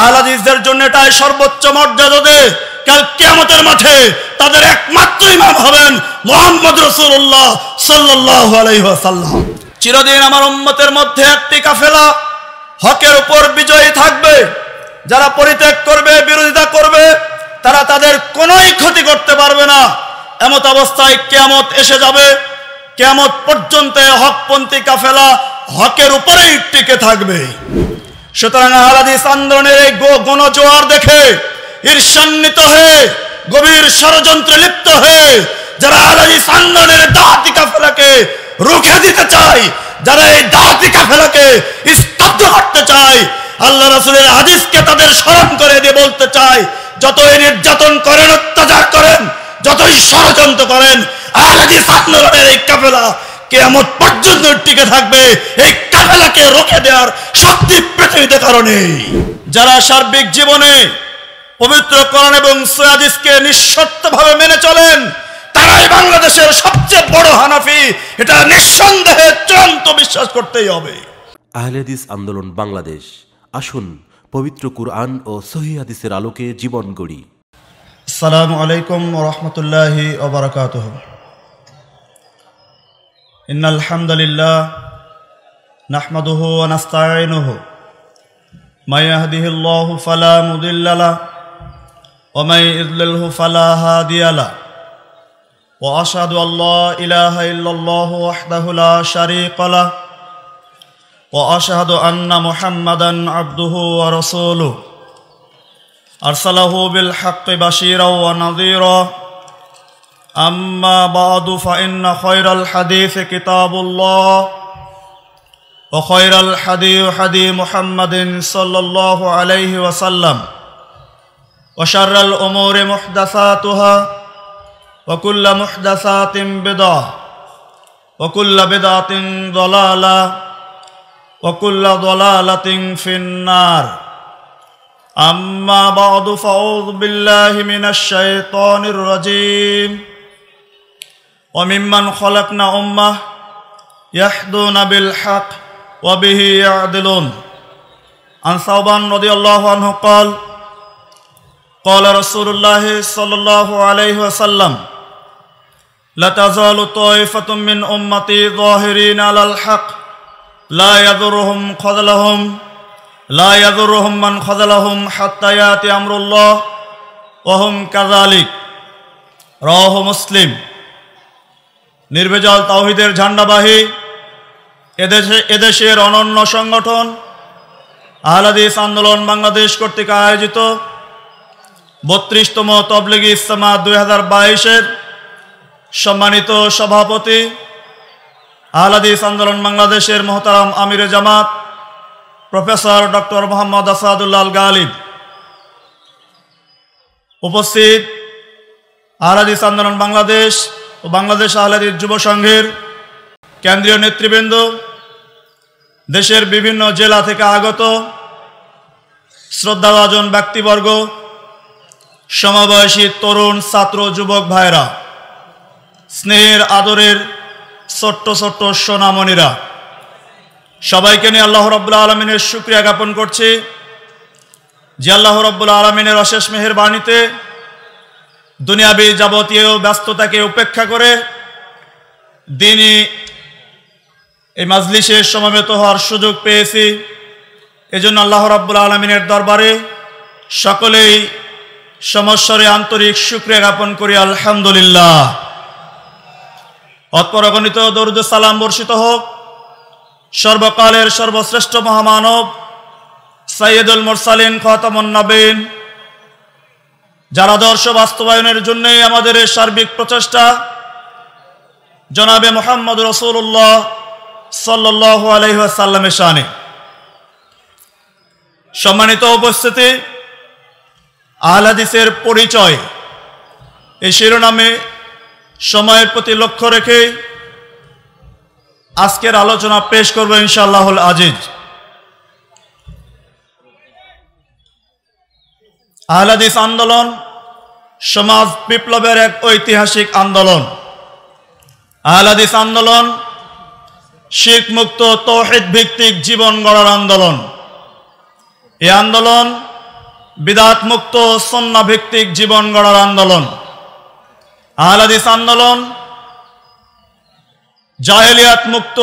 আহলাদিসদের জন্য এটাই সর্বোচ্চ মর্যাদা দে কাল কেমতের মাঠে তাদের একমাত্র ইমাম হবেন মোহাম্মদ রসুল্লাহ সাল্লাহ আলাইসাল্লাম চিরদিন আমার উম্মতের মধ্যে একটি কাফেলা হকের উপর বিজয়ী থাকবে যারা পরিত্যাগ করবে বিরোধিতা করবে তারা তাদের কোনোই ক্ষতি করতে পারবে না এমত অবস্থায় কেয়ামত এসে যাবে কেয়ামত পর্যন্ত হকপন্থী কাফেলা হকের উপরেই টিকে থাকবে সুতরাং আহলাদিস আন্দোলনের এই গণজোয়ার দেখে ঈর্ষান্বিত হয়ে গভীর ষড়যন্ত্রে লিপ্ত হয়ে যারা আহলাদিস আন্দোলনের দাঁতি কাফেলাকে রুখে দিতে চায় যারা এই দাঁতি কাফেলাকে স্তব্ধ করতে চায় আল্লাহ রাসুলের হাদিসকে তাদের স্মরণ করে দিয়ে বলতে চায় যতই নির্যাতন করেন অত্যাচার করেন যতই ষড়যন্ত্র করেন আহলাদিস আন্দোলনের এই কাফেলা কেয়ামত পর্যন্ত টিকে থাকবে এই কাফেলাকে রোখে দেওয়ার শক্তি পৃথিবীতে কারণে যারা সার্বিক জীবনে পবিত্র করণ এবং সৈয়াদিসকে নিঃশর্তভাবে মেনে চলেন তারাই বাংলাদেশের সবচেয়ে বড় হানাফি এটা নিঃসন্দেহে চূড়ান্ত বিশ্বাস করতেই হবে আহলেদিস আন্দোলন বাংলাদেশ আসুন পবিত্র কুরআন ও সহি হাদিসের আলোকে জীবন গড়ি আসসালামু আলাইকুম রহমতুল্লাহি ওবরাকাতুহ إن الحمد لله نحمده ونستعينه من يهده الله فلا مضل له ومن يضلله فلا هادي له وأشهد أن لا إله إلا الله وحده لا شريك له وأشهد أن محمدا عبده ورسوله أرسله بالحق بشيرا ونذيرا أما بعد فإن خير الحديث كتاب الله وخير الحديث حدي محمد صلى الله عليه وسلم وشر الأمور محدثاتها وكل محدثات بدعة وكل بدعة ضلالة وكل ضلالة في النار أما بعد فأعوذ بالله من الشيطان الرجيم ওমিম্মান খলাকনা উম্মাহ ইয়াহদুন আবিল হক ওয়াবিহি ইয়াদিলুন عن ثوبان رضي الله عنه قال قال رسول الله صلى الله عليه وسلم لا تزال طائفة من أمتي ظاهرين على الحق لا يضرهم خذلهم لا يضرهم من خذلهم حتى يأتي أمر الله وهم كذلك رواه مسلم নির্ভেজাল তাওহিদের ঝান্ডাবাহী এদেশে এদেশের অনন্য সংগঠন আহলাদিস আন্দোলন বাংলাদেশ কর্তৃক আয়োজিত বত্রিশতম তবলিগি ইসলামা দুই হাজার বাইশের সম্মানিত সভাপতি আহলাদিস আন্দোলন বাংলাদেশের মোহতারাম আমিরে জামাত প্রফেসর ডক্টর মোহাম্মদ আসাদুল্লাল গালিব উপস্থিত আহলাদিস আন্দোলন বাংলাদেশ ও বাংলাদেশ আহলাদির যুব সংঘের কেন্দ্রীয় নেতৃবৃন্দ দেশের বিভিন্ন জেলা থেকে আগত শ্রদ্ধাভাজন ব্যক্তিবর্গ সমবয়সী তরুণ ছাত্র যুবক ভাইরা স্নেহের আদরের ছোট্ট ছোট্ট সোনামণিরা সবাইকে নিয়ে আল্লাহ রব্বুল্লা আলমিনের সুক্রিয়া জ্ঞাপন করছি যে আল্লাহ রব্বুল আলমিনের অশেষ মেহের বাণীতে দুনিয়াবি যাবতীয় ব্যস্ততাকে উপেক্ষা করে দিনই এই মাজলিসে সমাবেত হওয়ার সুযোগ পেয়েছি এজন্য আল্লাহ রাব্বুল আলমিনের দরবারে সকলেই সমস্বরে আন্তরিক শুক্রিয়া জ্ঞাপন করি আলহামদুলিল্লাহ অতপরগণিত দরুদ সালাম বর্ষিত হোক সর্বকালের সর্বশ্রেষ্ঠ মহামানব সৈয়দুল মুরসালিন নবীন যার আদর্শ বাস্তবায়নের জন্যই আমাদের এই সার্বিক প্রচেষ্টা জনাবে মোহাম্মদ রসুল্লাহ সাল্লাহ আলহাসাল্লামের শানে সম্মানিত উপস্থিতি আহলাদিসের পরিচয় এই শিরোনামে সময়ের প্রতি লক্ষ্য রেখে আজকের আলোচনা পেশ করবো ইনশাআল্লাহুল আজিজ আহলাদিস আন্দোলন সমাজ বিপ্লবের এক ঐতিহাসিক আন্দোলন আহলাদিস আন্দোলন শিখ মুক্ত তৌহিদ ভিত্তিক জীবন গড়ার আন্দোলন এ আন্দোলন বিদাত মুক্ত সন্না ভিত্তিক জীবন গড়ার আন্দোলন আহলাদিস আন্দোলন জাহেলিয়াত মুক্ত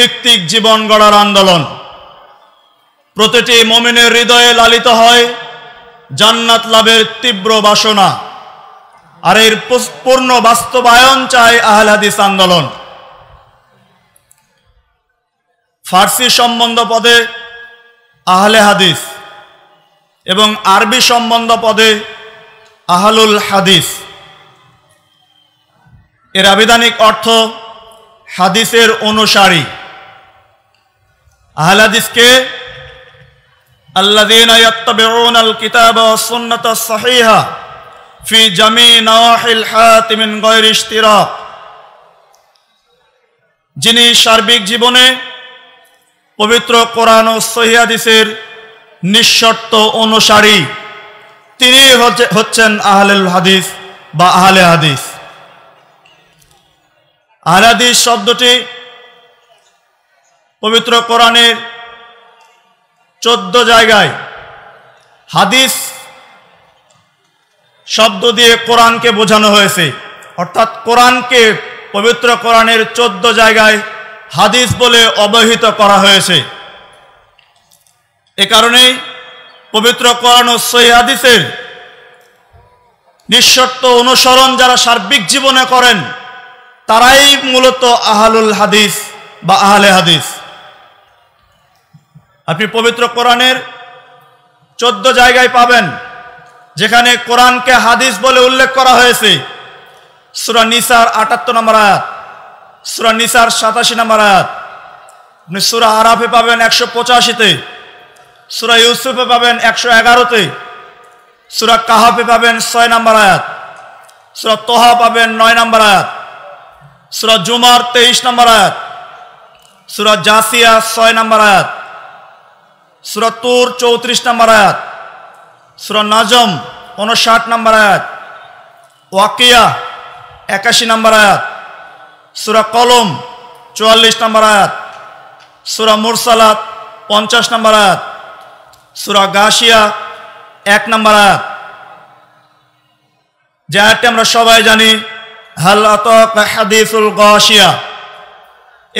ভিত্তিক জীবন গড়ার আন্দোলন প্রতিটি মমিনের হৃদয়ে লালিত হয় জান্নাত লাভের তীব্র বাসনা আর এর পূর্ণ বাস্তবায়ন চায় আহলাদিস আন্দোলন ফার্সি সম্বন্ধ পদে আহলে হাদিস এবং আরবি সম্বন্ধ পদে আহলুল হাদিস এর আবিধানিক অর্থ হাদিসের অনুসারী আহলাদিসকে الذين يتبعون الكتاب والسنة الصحيحة في جميع نواحي الحياة من غير اشتراك যিনি সার্বিক জীবনে পবিত্র কোরআন ও সহিয়াদিসের নিঃশর্ত অনুসারী তিনি হচ্ছেন আহলেল হাদিস বা আহলে হাদিস আহলে হাদিস শব্দটি পবিত্র কোরআনের চোদ্দ জায়গায় হাদিস শব্দ দিয়ে কোরআনকে বোঝানো হয়েছে অর্থাৎ কোরআনকে পবিত্র কোরআনের চোদ্দ জায়গায় হাদিস বলে অবহিত করা হয়েছে এ কারণেই পবিত্র কোরআন ও সহি হাদিসের নিঃশর্ত অনুসরণ যারা সার্বিক জীবনে করেন তারাই মূলত আহালুল হাদিস বা আহলে হাদিস আপনি পবিত্র কোরআনের চোদ্দ জায়গায় পাবেন যেখানে কোরআনকে হাদিস বলে উল্লেখ করা হয়েছে সুরা নিসার আটাত্তর নম্বর আয়াত সুরা নিসার সাতাশি নম্বর আয়াত আপনি সুরা আরাফে পাবেন একশো পঁচাশিতে সুরা ইউসুফে পাবেন একশো এগারোতে সুরা কাহাফে পাবেন ছয় নম্বর আয়াত সুরা তোহা পাবেন নয় নম্বর আয়াত সুরা জুমার তেইশ নম্বর আয়াত সুরা জাসিয়া ছয় নম্বর আয়াত সুরাতুর চৌত্রিশ নম্বর আয়াত সুরা নাজম উনষাট নম্বর আয়াত ওয়াকিয়া একাশি নম্বর আয়াত সুরা কলম চুয়াল্লিশ নম্বর আয়াত সুরা মুরসালাত পঞ্চাশ নম্বর আয়াত সুরা গাশিয়া এক নম্বর আয়াত যে আয়াতটি আমরা সবাই জানি হালাত হাদিসুল গাশিয়া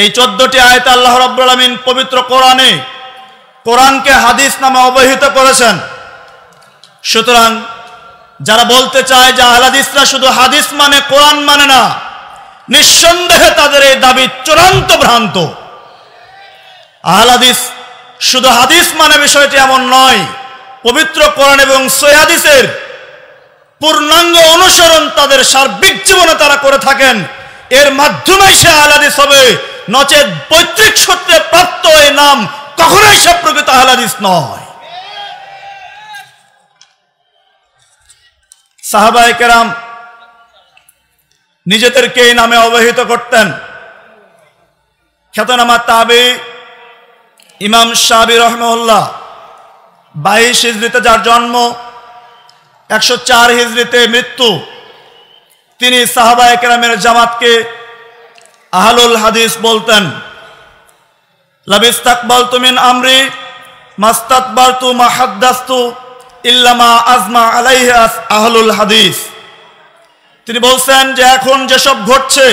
এই চোদ্দটি আয়তা আল্লাহ রব্বুল আলমিন পবিত্র কোরআনে কোরআনকে হাদিস নামে অবহিত করেছেন সুতরাং যারা বলতে চায় যে আহলাদিসরা শুধু হাদিস মানে কোরআন মানে না নিঃসন্দেহে তাদের এই দাবি চূড়ান্ত ভ্রান্ত আহলাদিস শুধু হাদিস মানে বিষয়টি এমন নয় পবিত্র কোরআন এবং সৈহাদিসের পূর্ণাঙ্গ অনুসরণ তাদের সার্বিক জীবনে তারা করে থাকেন এর মাধ্যমে সে আহলাদিস হবে নচেত পৈতৃক সূত্রে প্রাপ্ত এই নাম কখনোই সে প্রকৃত আহলাদিস নয় সাহাবায় কেরাম নিজেদেরকে এই নামে অবহিত করতেন খ্যাতনামা তাবে ইমাম শাহাবি রহমউল্লাহ বাইশ হিজড়িতে যার জন্ম একশো চার হিজড়িতে মৃত্যু তিনি সাহাবা একরামের জামাতকে আহলুল হাদিস বলতেন লাবিস্তাকবাল তুমিন আমরি মাস্তাকবাল তু মাহাদ্দাস্তু ইল্লামা আজমা আলাইহাস আহলুল হাদিস তিনি বলছেন যে এখন যেসব ঘটছে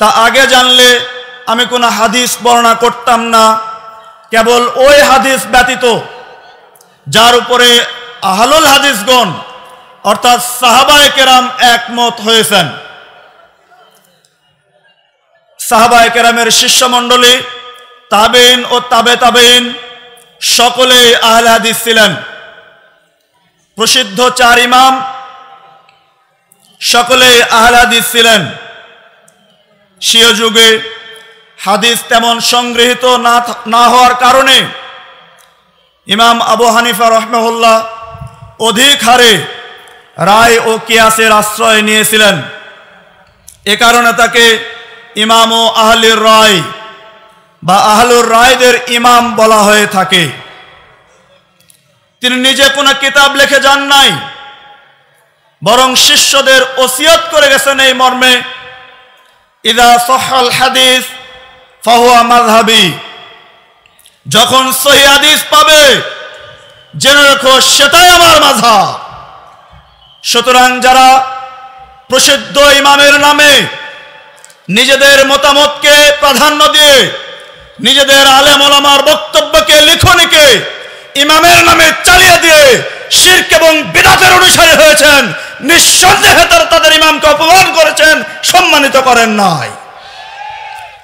তা আগে জানলে আমি কোনো হাদিস বর্ণনা করতাম না কেবল ওই হাদিস ব্যতীত যার উপরে আহলুল হাদিসগণ অর্থাৎ সাহাবায় কেরাম একমত হয়েছেন সাহাবা শিষ্য শিষ্যমণ্ডলী তাবেন ও তাবে তাবেন সকলে আহলাদিস ছিলেন প্রসিদ্ধ চার ইমাম সকলে আহলাদিস ছিলেন সিয় যুগে হাদিস তেমন সংগৃহীত না না হওয়ার কারণে ইমাম আবু হানিফা রহমহল্লা অধিক হারে রায় ও কিয়াসের আশ্রয় নিয়েছিলেন এ কারণে তাকে ইমাম ও আহলের রায় বা আহলুর রায়দের ইমাম বলা হয়ে থাকে তিনি নিজে কোনো কিতাব লিখে যান নাই বরং শিষ্যদের ওসিয়ত করে গেছেন এই মর্মে ইদা সহাল হাদিস ফাহুয়া মাঝহাবি যখন সহি হাদিস পাবে জেনে রেখো সেটাই আমার মাঝা সুতরাং যারা প্রসিদ্ধ ইমামের নামে নিজেদের মতামতকে প্রাধান্য দিয়ে নিজেদের আলেম ওলামার বক্তব্যকে লিখনিকে ইমামের নামে চালিয়ে দিয়ে শির্ক এবং বিদাতের অনুসারী হয়েছেন নিঃসন্দেহে তারা তাদের ইমামকে অপমান করেছেন সম্মানিত করেন নাই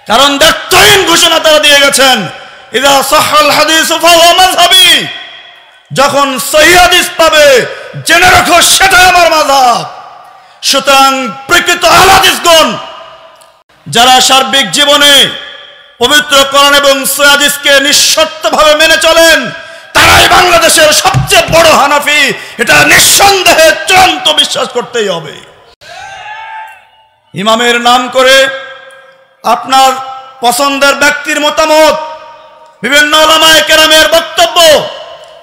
কারণ দায়িত্বহীন ঘোষণা তারা দিয়ে গেছেন ইদা সহল হাদিস যখন সহিদিস পাবে জেনে রাখো সেটাই আমার মাধব সুতরাং প্রকৃত আলাদিসগণ যারা সার্বিক জীবনে পবিত্র করণ এবং সুয়াদিসকে ভাবে মেনে চলেন তারাই বাংলাদেশের সবচেয়ে বড় হানাফি এটা নিঃসন্দেহে চূড়ান্ত বিশ্বাস করতেই হবে ইমামের নাম করে আপনার পছন্দের ব্যক্তির মতামত বিভিন্ন ওলামায় কেরামের বক্তব্য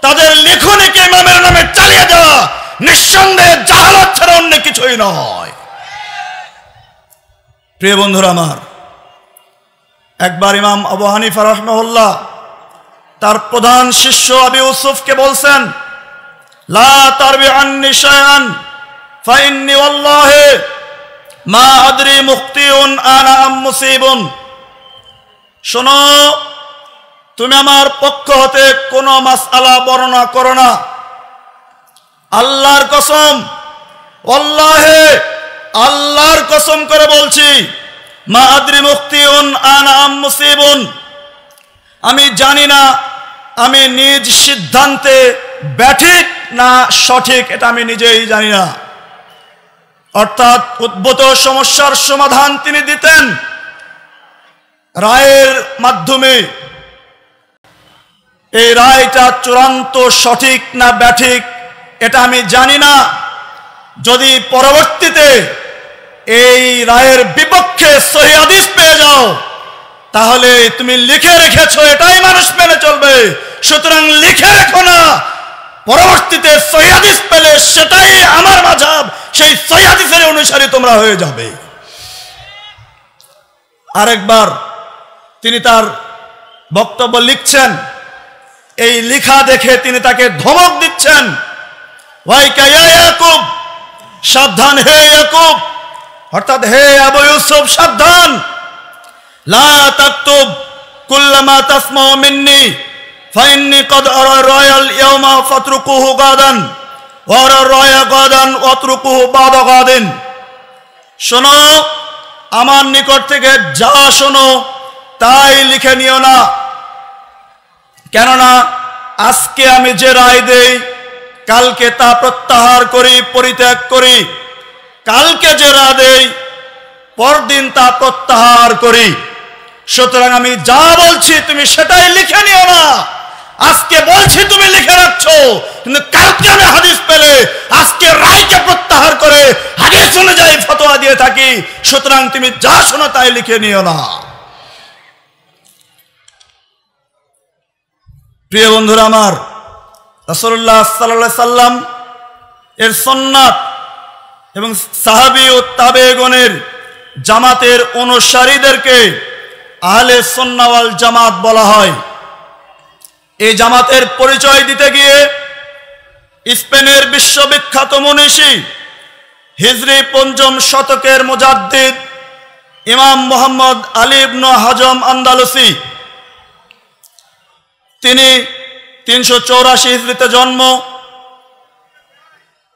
তাদের লেখনীকে ইমামের নামে চালিয়ে দেওয়া নিঃসন্দেহে জাহালাত ছাড়া অন্য কিছুই নয় প্রিয় বন্ধুরা আমার একবার ইমাম আবু হানিফা রহমহল্লা তার প্রধান শিষ্য আবি ইউসুফকে বলছেন লা তারবি নিশায়ান শায়ান ফাইন্নি ওয়াল্লাহি মা আদরি মুক্তিউন আনা আম মুসিবুন শোনো তুমি আমার পক্ষ হতে কোনো মাসআলা বর্ণনা করো না আল্লাহর কসম ওয়াল্লাহি আল্লাহর কসম করে বলছি মা আদ্রি মুক্তিউন আনাম মুসিবুন আমি জানি না আমি নিজ সিদ্ধান্তে ব্যাঠিক না সঠিক এটা আমি নিজেই জানি না অর্থাৎ উদ্ভূত সমস্যার সমাধান তিনি দিতেন রায়ের মাধ্যমে এই রায়টা চূড়ান্ত সঠিক না ব্যাঠিক এটা আমি জানি না যদি পরবর্তীতে এই রায়ের বিপক্ষে সহিদিস পেয়ে যাও তাহলে তুমি লিখে রেখেছো এটাই মানুষ মেনে চলবে সুতরাং লিখে রেখো না পরবর্তীতে সহিদিস পেলে সেটাই আমার মাঝাব সেই সহিদিসের অনুসারে তোমরা হয়ে যাবে আরেকবার তিনি তার বক্তব্য লিখছেন এই লিখা দেখে তিনি তাকে ধমক দিচ্ছেন ভাই সাবধান হে ইয়াকুব অর্থাৎ হে আবু ইউসুফ সাবধান লা তাকতুব কুল্লামা তাসমাউ মিন্নি ফাইন্নি কদ আরা রয়াল ইয়াউমা ফাতরুকুহু গাদান ওয়া আরা রয়া গাদান ওয়াতরুকুহু বাদা গাদিন শোনো আমার নিকট থেকে যা শোনো তাই লিখে নিও না কেননা আজকে আমি যে রায় দেই কালকে তা প্রত্যাহার করি পরিত্যাগ করি কালকে জেরা দেই পরদিন তা প্রত্যাহার করি সুতরাং আমি যা বলছি তুমি সেটাই লিখে নিও না আজকে বলছি তুমি লিখে রাখছো কিন্তু কালকে আমি হাদিস পেলে আজকে রায়কে প্রত্যাহার করে হাদিস অনুযায়ী ফতোয়া দিয়ে থাকি সুতরাং তুমি যা শোনো তাই লিখে নিও না প্রিয় বন্ধুরা আমার রসল্লাহ সাল্লাম এর সন্ন্যাত এবং সাহাবি ও তাবেগণের জামাতের অনুসারীদেরকে আহলে সন্নাওয়াল জামাত বলা হয় এই জামাতের পরিচয় দিতে গিয়ে স্পেনের বিশ্ববিখ্যাত মনীষী হিজরি পঞ্চম শতকের মোজাদ্দিদ ইমাম মোহাম্মদ আলিবন হাজম আন্দালসি তিনি তিনশো চৌরাশি হিজড়িতে জন্ম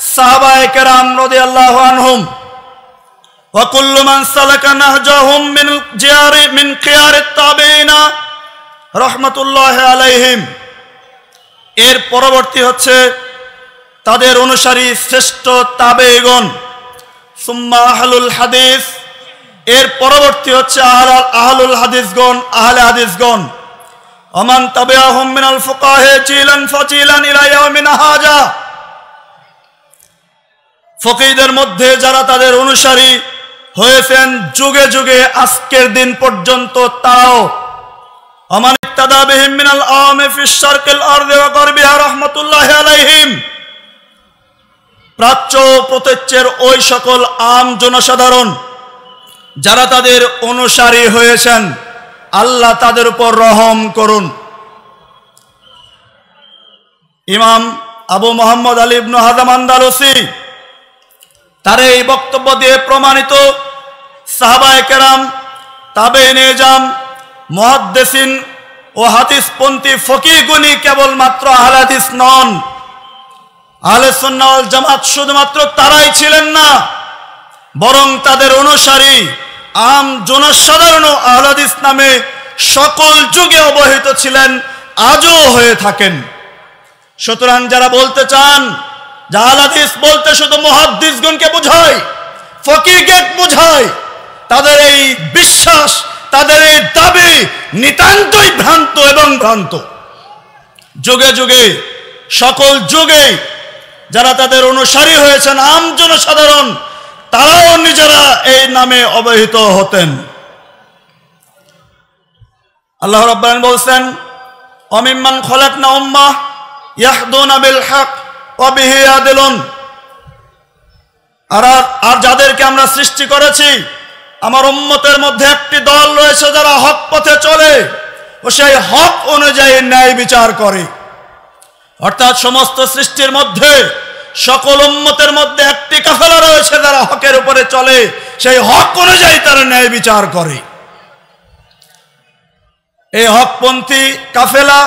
এর পরবর্তী হচ্ছে তাদের অনুসারী শ্রেষ্ঠ তাবেগন সুম্মা আহলুল হাদিস এর পরবর্তী হচ্ছে আহলুল হাদিসগণ আহলে হাদিসগণ অমান তাবে আহমিন আল ফুকাহে চিলান ফাচিলান ইলাইয়া মিন হাজা ফকিদের মধ্যে যারা তাদের অনুসারী হয়েছেন যুগে যুগে আজকের দিন পর্যন্ত তাও অমানিক তাদাবিহিম মিনাল আওয়ামে ফিশারকিল আলাইহিম প্রাচ্য ওই সকল আম জনসাধারণ যারা তাদের অনুসারী হয়েছেন আল্লাহ তাদের উপর রহম করুন ইমাম আবু মোহাম্মদ আলী ইবনু তার এই বক্তব্য দিয়ে প্রমাণিত সাহাবায় কেরাম তাবে নেজাম মহাদ্দেসিন ও হাদিসপন্থী ফকিগুনি কেবলমাত্র আহলাদিস নন আহলে সন্ন্যাল জামাত শুধুমাত্র তারাই ছিলেন না বরং তাদের অনুসারী আম জনসাধারণ আহলাদিস নামে সকল যুগে অবহিত ছিলেন আজও হয়ে থাকেন সুতরাং যারা বলতে চান জাহাল বলতে শুধু মহাদ্দিসগণকে বোঝায় ফকিরকে বোঝায় তাদের এই বিশ্বাস তাদের এই দাবি নিতান্তই ভ্রান্ত এবং ভ্রান্ত যুগে যুগে সকল যুগে যারা তাদের অনুসারী হয়েছেন আম জনসাধারণ তারাও নিজেরা এই নামে অবহিত হতেন আল্লাহ রব্বান বলছেন অমিম্মান খলাক না উম্মা ইয়াহদুন আবিল হক আর যাদেরকে আমরা সৃষ্টি করেছি আমার উম্মতের মধ্যে একটি দল রয়েছে যারা হক পথে চলে ও সেই হক অনুযায়ী ন্যায় বিচার করে অর্থাৎ সমস্ত সৃষ্টির মধ্যে সকল উম্মতের মধ্যে একটি কাফেলা রয়েছে যারা হকের উপরে চলে সেই হক অনুযায়ী তারা ন্যায় বিচার করে এই হকপন্থী কাফেলা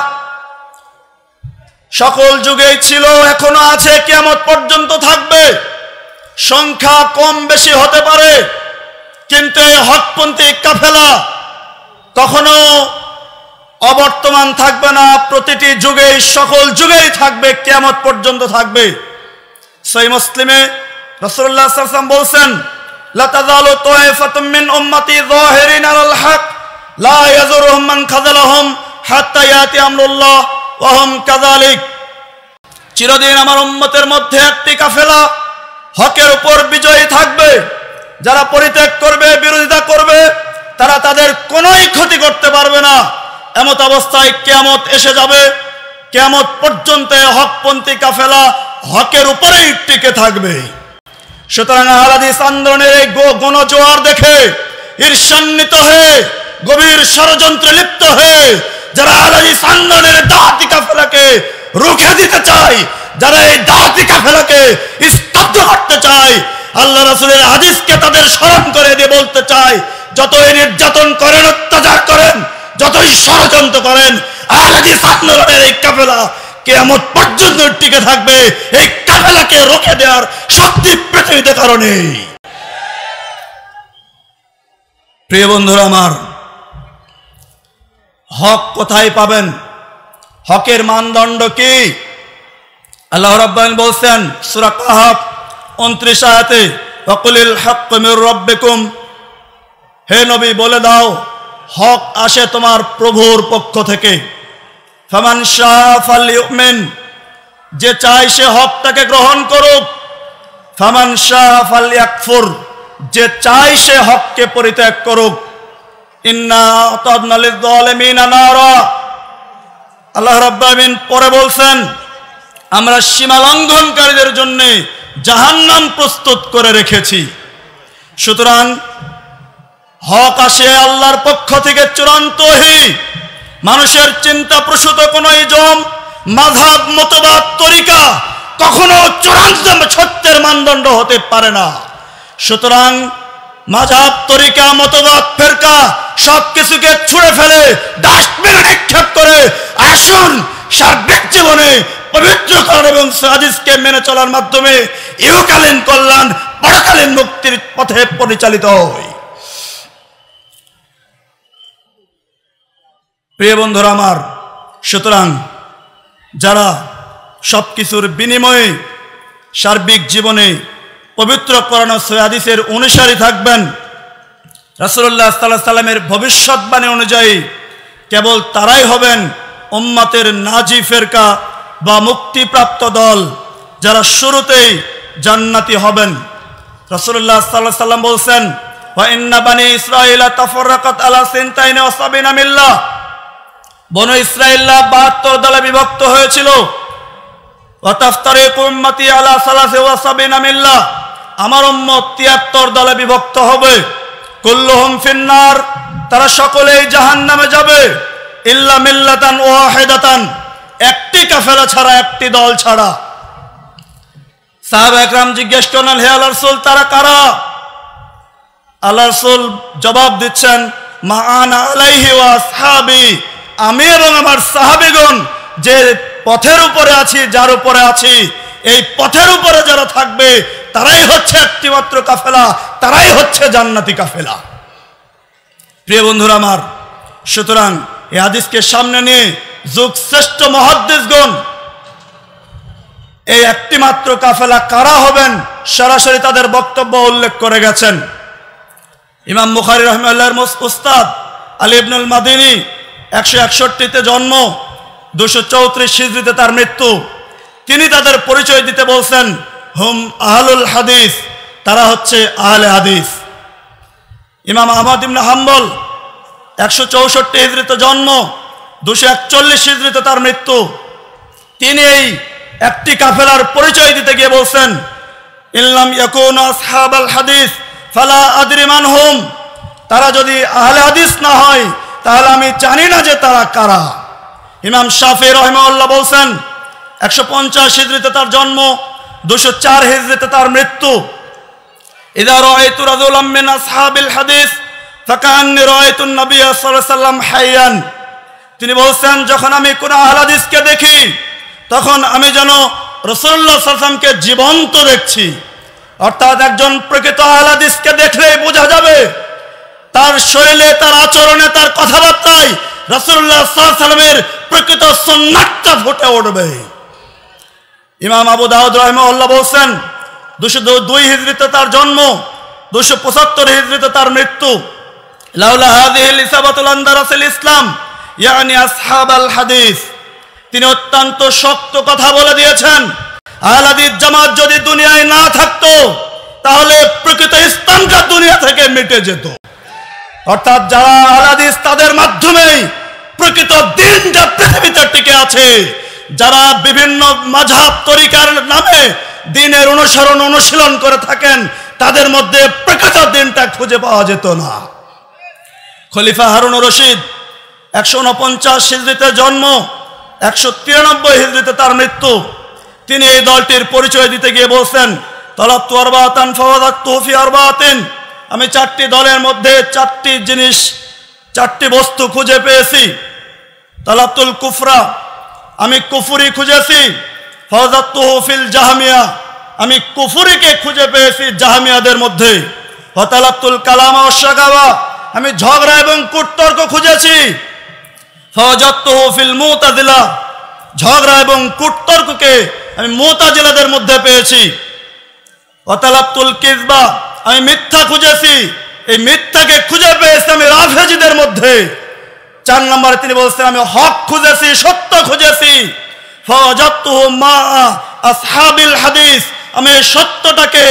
সকল যুগেই ছিল এখনো আছে কেমন পর্যন্ত থাকবে সংখ্যা কম বেশি হতে পারে কিন্তু এই হকপন্থী কাফেলা কখনো অবর্তমান থাকবে না প্রতিটি যুগে সকল যুগেই থাকবে কেমত পর্যন্ত থাকবে সেই মুসলিমে রসুল্লাহাম বলছেন হক লা অহম কাজালিক চিরদিন আমার উম্মতের মধ্যে একটি কাফেলা হকের উপর বিজয়ী থাকবে যারা পরিত্যাগ করবে বিরোধিতা করবে তারা তাদের কোনোই ক্ষতি করতে পারবে না এমত অবস্থায় কেয়ামত এসে যাবে কেয়ামত পর্যন্ত হকপন্থী কাফেলা হকের উপরেই টিকে থাকবে সুতরাং হারাদিস আন্দোলনের এই জোয়ার দেখে ঈর্ষান্বিত হয়ে গভীর ষড়যন্ত্রে লিপ্ত হয়ে যারা আলাদি সান্নানের দাহাতি কাফেলাকে রুখে দিতে চায় যারা এই দাহাতি কাফেলাকে স্তব্ধ করতে চায় আল্লাহ রাসুলের হাদিসকে তাদের স্মরণ করে দিয়ে বলতে চায় যতই নির্যাতন করেন অত্যাচার করেন যতই ষড়যন্ত্র করেন আলাদি সান্নানের এই কাফেলা কেয়ামত পর্যন্ত টিকে থাকবে এই কাফেলাকে রুখে দেওয়ার শক্তি পৃথিবীতে কারণে প্রিয় বন্ধুরা আমার হক কোথায় পাবেন হকের মানদণ্ড কি আল্লাহ রব্বান বলছেন সুরাক কাহাব উনত্রিশ আয়াতে হকুলিল হক মির রব্বিকুম হে নবী বলে দাও হক আসে তোমার প্রভুর পক্ষ থেকে ফমান শাহ আলিউমেন যে চায় সে হকটাকে গ্রহণ করুক ফমান শাহ আলিয়াকফুর যে চায় সে হককে পরিত্যাগ করুক আল্লাহ রব্বামিন পরে বলছেন আমরা সীমা লঙ্ঘনকারীদের জন্য জাহান্নাম প্রস্তুত করে রেখেছি সুতরাং হক আসে আল্লাহর পক্ষ থেকে চূড়ান্তহি মানুষের চিন্তা প্রসূত কোনো ইজম মাধাব মতবাদ তরিকা কখনো চূড়ান্ত সত্যের মানদণ্ড হতে পারে না সুতরাং মাঝাব তরিকা মতবাদ ফেরকা সবকিছুকে ছুঁড়ে ফেলে ডাস্টবিনে নিক্ষেপ করে আসুন সার্বিক জীবনে পবিত্র এবং সাজিসকে মেনে চলার মাধ্যমে ইহকালীন কল্যাণ পরকালীন মুক্তির পথে পরিচালিত হয় প্রিয় বন্ধুরা আমার সুতরাং যারা সবকিছুর বিনিময়ে সার্বিক জীবনে পবিত্র পরানো সৈহাদিসের অনুসারী থাকবেন রাসুল্লাহ সাল্লাহ সাল্লামের ভবিষ্যৎবাণী অনুযায়ী কেবল তারাই হবেন উম্মাতের নাজি ফেরকা বা মুক্তিপ্রাপ্ত দল যারা শুরুতেই জান্নাতি হবেন রসুল্লাহ সাল্লাহ সাল্লাম বলছেন বানী আলা বন বাহাত্তর দলে বিভক্ত হয়েছিল আমার উম্মত তিয়াত্তর দলে বিভক্ত হবে কুল্লুহুম ফিন্নার তারা সকলেই জাহান নামে যাবে ইল্লা মিল্লাতান ওয়াহিদাতান একটি কাফেলা ছাড়া একটি দল ছাড়া সাহেব একরাম জিজ্ঞেস করলেন হে আল্লাহ রসুল তারা কারা আল্লাহ রসুল জবাব দিচ্ছেন মা আলাইহি ওয়া সাহাবি আমি এবং আমার সাহাবিগণ যে পথের উপরে আছি যার উপরে আছি এই পথের উপরে যারা থাকবে তারাই হচ্ছে একটিমাত্র কাফেলা তারাই হচ্ছে জান্নাতি কাফেলা প্রিয় বন্ধুরা আমার সুতরাং এ হাদিসকে সামনে নিয়ে যুগ শ্রেষ্ঠ মহাদ্দেশগণ এই একটিমাত্র কাফেলা কারা হবেন সরাসরি তাদের বক্তব্য উল্লেখ করে গেছেন ইমাম মুখারি রহমাল্লাহর উস্তাদ আলী ইবনুল মাদিনী একশো একষট্টিতে জন্ম দুশো চৌত্রিশ হিজড়িতে তার মৃত্যু তিনি তাদের পরিচয় দিতে বলছেন হুম আহলুল হাদিস তারা হচ্ছে আহলে হাদিস ইমাম আহমদ ইমন হাম্বল একশো চৌষট্টি হিজড়িতে জন্ম দুশো একচল্লিশ হিজড়িতে তার মৃত্যু তিনি এই একটি কাফেলার পরিচয় দিতে গিয়ে বলছেন ইল্লাম ইয়াকুন হাদিস ফালা আদরিমান হোম তারা যদি আহলে হাদিস না হয় তাহলে আমি জানি না যে তারা কারা ইমাম শাফি রহমাউল্লাহ বলছেন একশো পঞ্চাশ হিজড়িতে তার জন্ম দুশো চার হিজড়িতে তার মৃত্যু إذا رأيت رجلا من أصحاب الحديث فكأني رأيت النبي صلى الله عليه তিনি বলছেন যখন আমি কোন আহলাদিসকে দেখি তখন আমি যেন রসল্লা সাল্লামকে জীবন্ত দেখছি অর্থাৎ একজন প্রকৃত আহলাদিসকে দেখলেই বোঝা যাবে তার শৈলে তার আচরণে তার কথাবার্তায় রসুল্লাহ সাল্লামের প্রকৃত সন্ন্যাতটা ফুটে উঠবে ইমাম আবু দাউদ রহমাল্লা বলছেন দুশো দুই হিজড়িতে তার জন্ম দুশো পঁচাত্তর হিজড়িতে তার মৃত্যু ইসলাম ইয়ানি আসহাব হাদিস তিনি অত্যন্ত শক্ত কথা বলে দিয়েছেন আহলাদিস জামাত যদি দুনিয়ায় না থাকতো তাহলে প্রকৃত ইসলামটা দুনিয়া থেকে মিটে যেত অর্থাৎ যারা আহলাদিস তাদের মাধ্যমেই প্রকৃত দিনটা পৃথিবীতে টিকে আছে যারা বিভিন্ন মাঝাব তরিকার নামে দিনের অনুসরণ অনুশীলন করে থাকেন তাদের মধ্যে প্রকৃত দিনটা খুঁজে পাওয়া যেত না খলিফা হারুন রশিদ একশো উনপঞ্চাশ হিজড়িতে জন্ম একশো তিরানব্বই হিজড়িতে তার মৃত্যু তিনি এই দলটির পরিচয় দিতে গিয়ে বলছেন তলাপ তু আরবাতান ফওয়াদাত তৌফি আমি চারটি দলের মধ্যে চারটি জিনিস চারটি বস্তু খুঁজে পেয়েছি তলাতুল কুফরা আমি কুফুরি খুঁজেছি ফজাত জাহামিয়া আমি কুফুরিকে খুঁজে পেয়েছি জাহামিয়াদের মধ্যে হতালাতুল কালাম অশাগাওয়া আমি ঝগড়া এবং কুটতর্ক খুঁজেছি ফজাত তহফিল ঝগড়া এবং কুটতর্ককে আমি মোতাজিলাদের মধ্যে পেয়েছি অতালাপ্তুল কিসবা আমি মিথ্যা খুঁজেছি এই মিথ্যাকে খুঁজে পেয়েছি আমি রাফেজিদের মধ্যে চার নম্বরে তিনি বলছেন আমি হক খুঁজেছি সত্য খুঁজেছি হাদিস আমি সত্যটাকে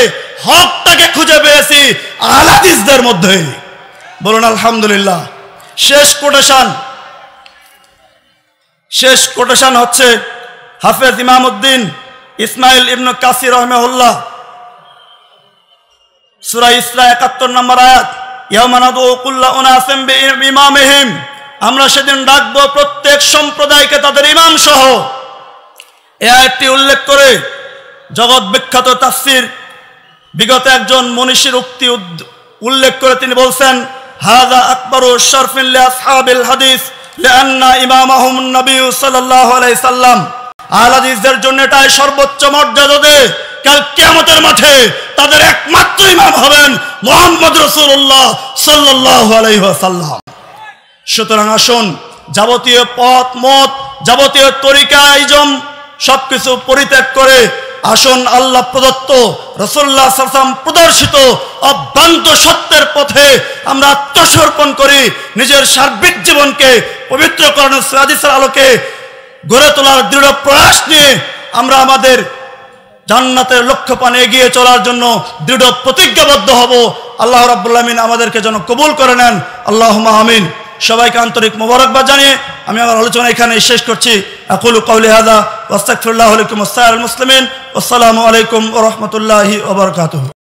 হকটাকে খুঁজে পেয়েছি আলাদিসদের মধ্যে বলুন আলহামদুলিল্লাহ শেষ কোটেশন শেষ কোটেশন হচ্ছে হাফেজ ইমামুদ্দিন ইসমাইল ইবনু কাসি রহমেউল্লাহ সুরা ইসরা একাত্তর নম্বর আয়াত ইয়ামানাদু কুল্লা আমরা সেদিন ডাকবো প্রত্যেক সম্প্রদায়কে তাদের ইমাম সহ এ আয়টি উল্লেখ করে জগৎ বিখ্যাত তাফসির বিগত একজন মনীষীর উক্তি উল্লেখ করে তিনি বলছেন হাজা আকবর শরফিল হাদিস ইমামাহুম নবী সাল্লাহ সাল্লাম আহলাদিসদের জন্য তাই সর্বোচ্চ মর্যাদা দেয় কাল কেয়ামতের মাঠে তাদের একমাত্র ইমাম হবেন মোহাম্মদ রসুল্লাহ সাল্লাহ আলাইসাল্লাম সুতরাং আসুন যাবতীয় পথ মত যাবতীয় তরিকা আয়োজন সবকিছু পরিত্যাগ করে আসুন আল্লাহ প্রদত্ত রসোল্লা সাসাম প্রদর্শিত অভ্রান্ত সত্যের পথে আমরা আত্মসমর্পণ করি নিজের সার্বিক জীবনকে পবিত্রকরণ শ্রাদিসের আলোকে গড়ে তোলার দৃঢ় প্রয়াস নিয়ে আমরা আমাদের জান্নাতের লক্ষ্য পানে এগিয়ে চলার জন্য দৃঢ় প্রতিজ্ঞাবদ্ধ হব আল্লাহ রাবুল্লামিন আমাদেরকে যেন কবুল করে নেন আল্লাহ আমিন সবাইকে আন্তরিক মোবারকবাদ জানিয়ে আমি আমার আলোচনা এখানে শেষ করছি আকুল কাউলি হাজা ওস্তাকুল্লাহ আলাইকুম আসসালামু আলাইকুম ও রহমতুল্লাহি